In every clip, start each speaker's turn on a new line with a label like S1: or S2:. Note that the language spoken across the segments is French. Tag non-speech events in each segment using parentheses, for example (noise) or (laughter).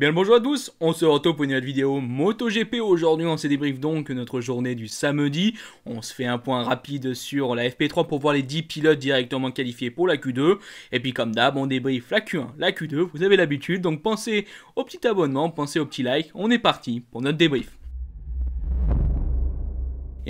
S1: Bien le bonjour à tous, on se retrouve pour une autre vidéo MotoGP. Aujourd'hui, on se débrief donc notre journée du samedi. On se fait un point rapide sur la FP3 pour voir les 10 pilotes directement qualifiés pour la Q2. Et puis, comme d'hab, on débriefe la Q1, la Q2, vous avez l'habitude. Donc, pensez au petit abonnement, pensez au petit like. On est parti pour notre débrief.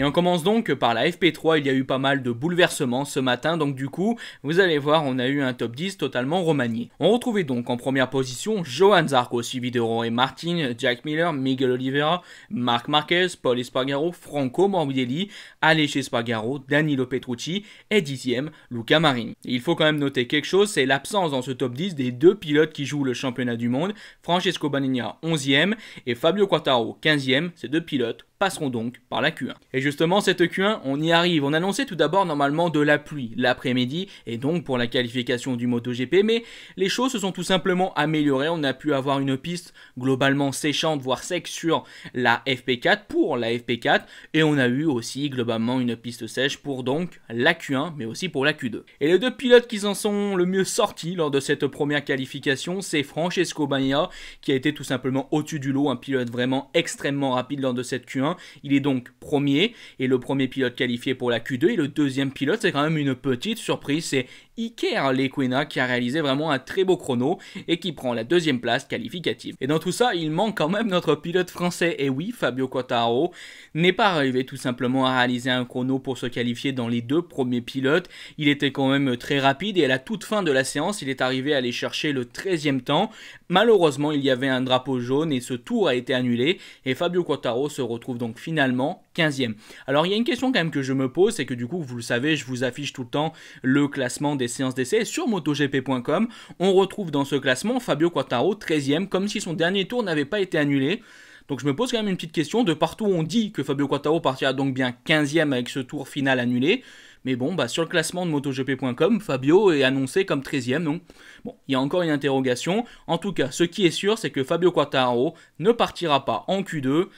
S1: Et on commence donc par la FP3, il y a eu pas mal de bouleversements ce matin, donc du coup, vous allez voir, on a eu un top 10 totalement remanié. On retrouvait donc en première position Johan Zarco, suivi de Roy Martin, Jack Miller, Miguel Oliveira, Marc Marquez, Paul Espargaro, Franco Morbidelli, Alessio Espargaro, Danilo Petrucci et dixième, Luca Marini. il faut quand même noter quelque chose, c'est l'absence dans ce top 10 des deux pilotes qui jouent le championnat du monde, Francesco Banigna 11e et Fabio Quattaro, 15e, ces deux pilotes passeront donc par la Q1. Et justement, cette Q1, on y arrive. On annonçait tout d'abord normalement de la pluie l'après-midi et donc pour la qualification du MotoGP, mais les choses se sont tout simplement améliorées. On a pu avoir une piste globalement séchante, voire sec sur la FP4 pour la FP4 et on a eu aussi globalement une piste sèche pour donc la Q1 mais aussi pour la Q2. Et les deux pilotes qui en sont le mieux sortis lors de cette première qualification, c'est Francesco Bagna qui a été tout simplement au-dessus du lot, un pilote vraiment extrêmement rapide lors de cette Q1 il est donc premier et le premier pilote qualifié pour la Q2 et le deuxième pilote, c'est quand même une petite surprise, c'est Iker hein, Lequena qui a réalisé vraiment un très beau chrono et qui prend la deuxième place qualificative. Et dans tout ça, il manque quand même notre pilote français, et oui, Fabio Quattaro n'est pas arrivé tout simplement à réaliser un chrono pour se qualifier dans les deux premiers pilotes. Il était quand même très rapide et à la toute fin de la séance, il est arrivé à aller chercher le 13e temps. Malheureusement, il y avait un drapeau jaune et ce tour a été annulé et Fabio Quattaro se retrouve donc finalement 15e. Alors il y a une question quand même que je me pose, c'est que du coup, vous le savez, je vous affiche tout le temps le classement des séances d'essai sur motogp.com. On retrouve dans ce classement Fabio Quattaro 13e, comme si son dernier tour n'avait pas été annulé. Donc je me pose quand même une petite question, de partout on dit que Fabio Quattaro partira donc bien 15e avec ce tour final annulé. Mais bon, bah sur le classement de MotoGP.com, Fabio est annoncé comme 13e, donc bon, il y a encore une interrogation. En tout cas, ce qui est sûr, c'est que Fabio Quattaro ne partira pas en Q2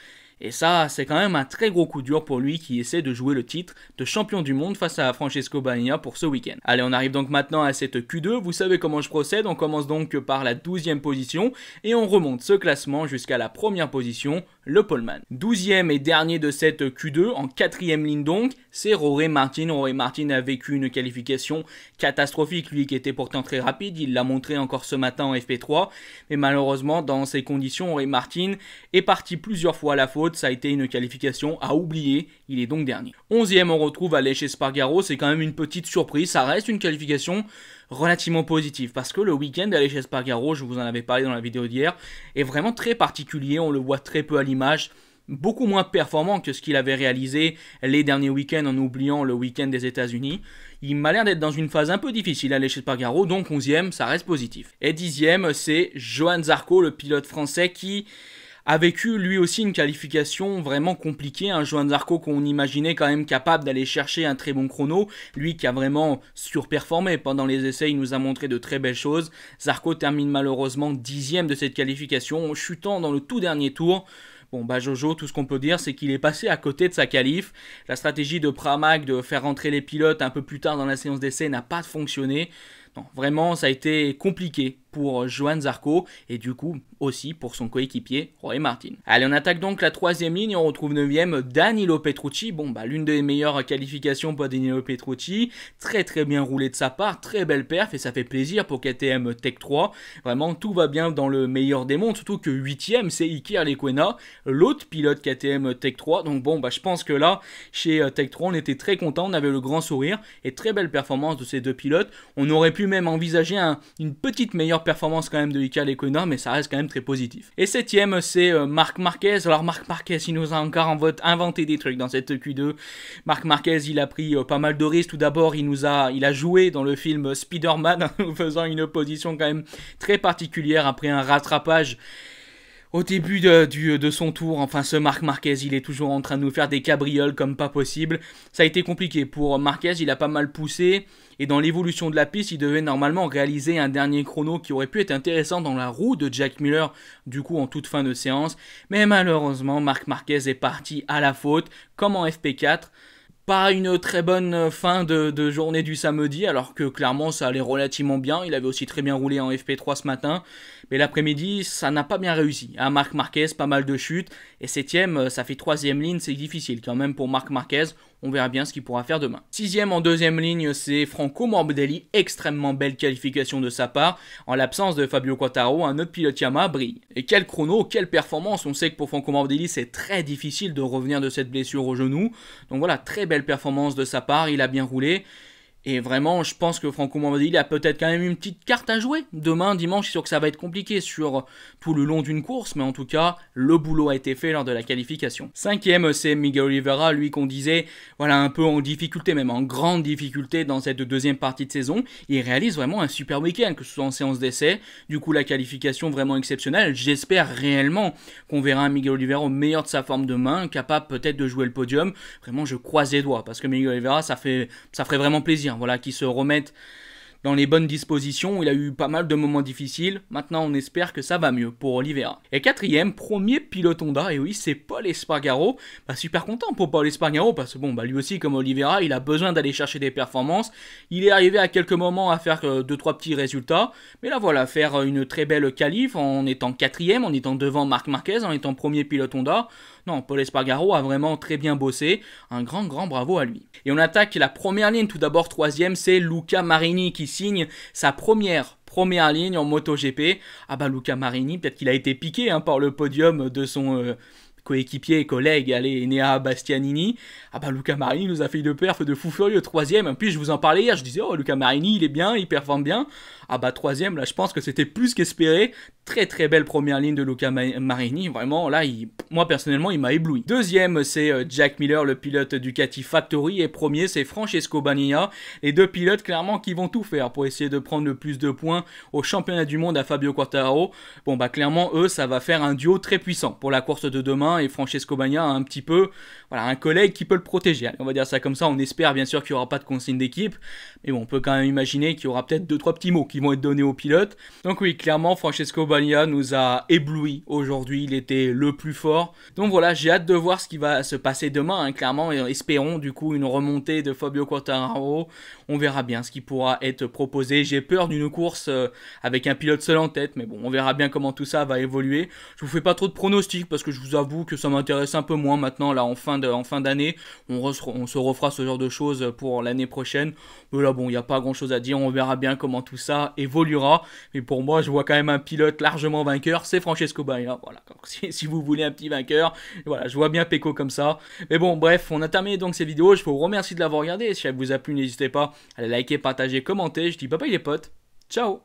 S1: et ça, c'est quand même un très gros coup dur pour lui qui essaie de jouer le titre de champion du monde face à Francesco Bagna pour ce week-end. Allez, on arrive donc maintenant à cette Q2. Vous savez comment je procède. On commence donc par la 12e position et on remonte ce classement jusqu'à la première position le 12 Douzième et dernier de cette Q2, en quatrième ligne donc, c'est Rory Martin. Rory Martin a vécu une qualification catastrophique, lui qui était pourtant très rapide, il l'a montré encore ce matin en FP3, mais malheureusement dans ces conditions, Rory Martin est parti plusieurs fois à la faute, ça a été une qualification à oublier, il est donc dernier. Onzième, on retrouve chez Spargaro. c'est quand même une petite surprise, ça reste une qualification relativement positif parce que le week-end par Spargaro, je vous en avais parlé dans la vidéo d'hier, est vraiment très particulier, on le voit très peu à l'image beaucoup moins performant que ce qu'il avait réalisé les derniers week-ends en oubliant le week-end des États-Unis. Il m'a l'air d'être dans une phase un peu difficile à l'échelle pargaro donc 11e, ça reste positif. Et 10e, c'est Johan Zarco, le pilote français qui a vécu lui aussi une qualification vraiment compliquée. Un hein. joint de Zarco qu'on imaginait quand même capable d'aller chercher un très bon chrono, lui qui a vraiment surperformé pendant les essais, il nous a montré de très belles choses. Zarco termine malheureusement dixième de cette qualification, chutant dans le tout dernier tour. Bon, bah Jojo, tout ce qu'on peut dire, c'est qu'il est passé à côté de sa qualif. La stratégie de Pramac de faire rentrer les pilotes un peu plus tard dans la séance d'essai n'a pas fonctionné. Non, vraiment, ça a été compliqué pour euh, Johan Zarco et du coup aussi pour son coéquipier Roy Martin. Allez, on attaque donc la troisième ligne, on retrouve 9 neuvième Danilo Petrucci. Bon, bah l'une des meilleures qualifications pour Danilo Petrucci. Très très bien roulé de sa part, très belle perf et ça fait plaisir pour KTM Tech 3. Vraiment, tout va bien dans le meilleur des mondes, surtout que 8 huitième c'est Iker Lequena, l'autre pilote KTM Tech 3. Donc bon, bah je pense que là, chez euh, Tech 3, on était très content, on avait le grand sourire et très belle performance de ces deux pilotes. On aurait pu même envisager un, une petite meilleure performance quand même de Ikea Lequina, mais ça reste quand même très positif. Et septième, c'est euh, Marc Marquez. Alors Marc Marquez, il nous a encore en vote inventé des trucs dans cette Q2. Marc Marquez, il a pris euh, pas mal de risques. Tout d'abord, il nous a, il a joué dans le film Spider-Man, (laughs) faisant une position quand même très particulière après un rattrapage au début de, son tour, enfin ce Marc Marquez, il est toujours en train de nous faire des cabrioles comme pas possible. Ça a été compliqué pour Marquez, il a pas mal poussé, et dans l'évolution de la piste, il devait normalement réaliser un dernier chrono qui aurait pu être intéressant dans la roue de Jack Miller, du coup en toute fin de séance. Mais malheureusement, Marc Marquez est parti à la faute, comme en FP4 pas une très bonne fin de, journée du samedi, alors que clairement ça allait relativement bien. Il avait aussi très bien roulé en FP3 ce matin, mais l'après-midi ça n'a pas bien réussi. À hein, Marc Marquez, pas mal de chutes, et septième, ça fait troisième ligne, c'est difficile quand même pour Marc Marquez. On verra bien ce qu'il pourra faire demain. Sixième en deuxième ligne, c'est Franco Morbidelli. Extrêmement belle qualification de sa part. En l'absence de Fabio Quattaro, un autre pilote Yamaha brille. Et quel chrono, quelle performance. On sait que pour Franco Morbidelli, c'est très difficile de revenir de cette blessure au genou. Donc voilà, très belle performance de sa part. Il a bien roulé. Et vraiment, je pense que Franco Morbidelli a peut-être quand même une petite carte à jouer. Demain, dimanche, Sur sûr que ça va être compliqué sur tout le long d'une course, mais en tout cas, le boulot a été fait lors de la qualification. Cinquième, c'est Miguel Oliveira, lui qu'on disait, voilà, un peu en difficulté, même en grande difficulté dans cette deuxième partie de saison. Il réalise vraiment un super week-end, que ce soit en séance d'essai. Du coup, la qualification vraiment exceptionnelle. J'espère réellement qu'on verra un Miguel Oliveira au meilleur de sa forme demain, capable peut-être de jouer le podium. Vraiment, je croise les doigts, parce que Miguel Oliveira, ça, fait, ça ferait vraiment plaisir voilà, qui se remettent dans les bonnes dispositions. Il a eu pas mal de moments difficiles. Maintenant, on espère que ça va mieux pour Oliveira. Et quatrième, premier pilote Honda. Et oui, c'est Paul Espargaro. Bah, super content pour Paul Espargaro parce que bon, bah, lui aussi, comme Oliveira, il a besoin d'aller chercher des performances. Il est arrivé à quelques moments à faire 2-3 euh, petits résultats. Mais là, voilà, faire euh, une très belle qualif en étant quatrième, en étant devant Marc Marquez, en étant premier pilote Honda. Non, Paul Espargaro a vraiment très bien bossé. Un grand, grand bravo à lui. Et on attaque la première ligne. Tout d'abord, troisième, c'est Luca Marini qui signe sa première première ligne en MotoGP. Ah bah Luca Marini, peut-être qu'il a été piqué hein, par le podium de son, euh, coéquipier et collègue, allez, Enea Bastianini. Ah bah Luca Marini nous a fait une perf de fou furieux, troisième. Puis je vous en parlais hier, je disais, oh Luca Marini, il est bien, il performe bien. Ah bah troisième, là je pense que c'était plus qu'espéré. Très très belle première ligne de Luca Marini, vraiment là, moi personnellement, il m'a ébloui. Deuxième, c'est euh, Jack Miller, le pilote du Ducati Factory. Et premier, c'est Francesco Bagnaia. Les deux pilotes, clairement, qui vont tout faire pour essayer de prendre le plus de points au championnat du monde à Fabio Quartaro. Bon bah clairement, eux, ça va faire un duo très puissant pour la course de demain et Francesco Bagna a un petit peu voilà, un collègue qui peut le protéger. on va dire ça comme ça, on espère bien sûr qu'il n'y aura pas de consigne d'équipe, mais bon, on peut quand même imaginer qu'il y aura peut-être 2 trois petits mots qui vont être donnés aux pilotes. Donc oui, clairement, Francesco Bagna nous a ébloui aujourd'hui, il était le plus fort. Donc voilà, j'ai hâte de voir ce qui va se passer demain, hein, clairement, et espérons du coup une remontée de Fabio Quartararo. On verra bien ce qui pourra être proposé. J'ai peur d'une course euh, avec un pilote seul en tête, mais bon, on verra bien comment tout ça va évoluer. Je vous fais pas trop de pronostics parce que je vous avoue, que ça m'intéresse un peu moins maintenant, là, en fin d'année. En fin on, on, se refera ce genre de choses pour l'année prochaine. Mais là, bon, il n'y a pas grand-chose à dire. On verra bien comment tout ça évoluera. Mais pour moi, je vois quand même un pilote largement vainqueur. C'est Francesco Bagna. Voilà, (laughs) si, vous voulez un petit vainqueur, voilà, je vois bien Pecco comme ça. Mais bon, bref, on a terminé donc cette vidéo Je vous remercie de l'avoir regardé. Si elle vous a plu, n'hésitez pas à liker, partager, commenter. Je dis bye bye les potes. Ciao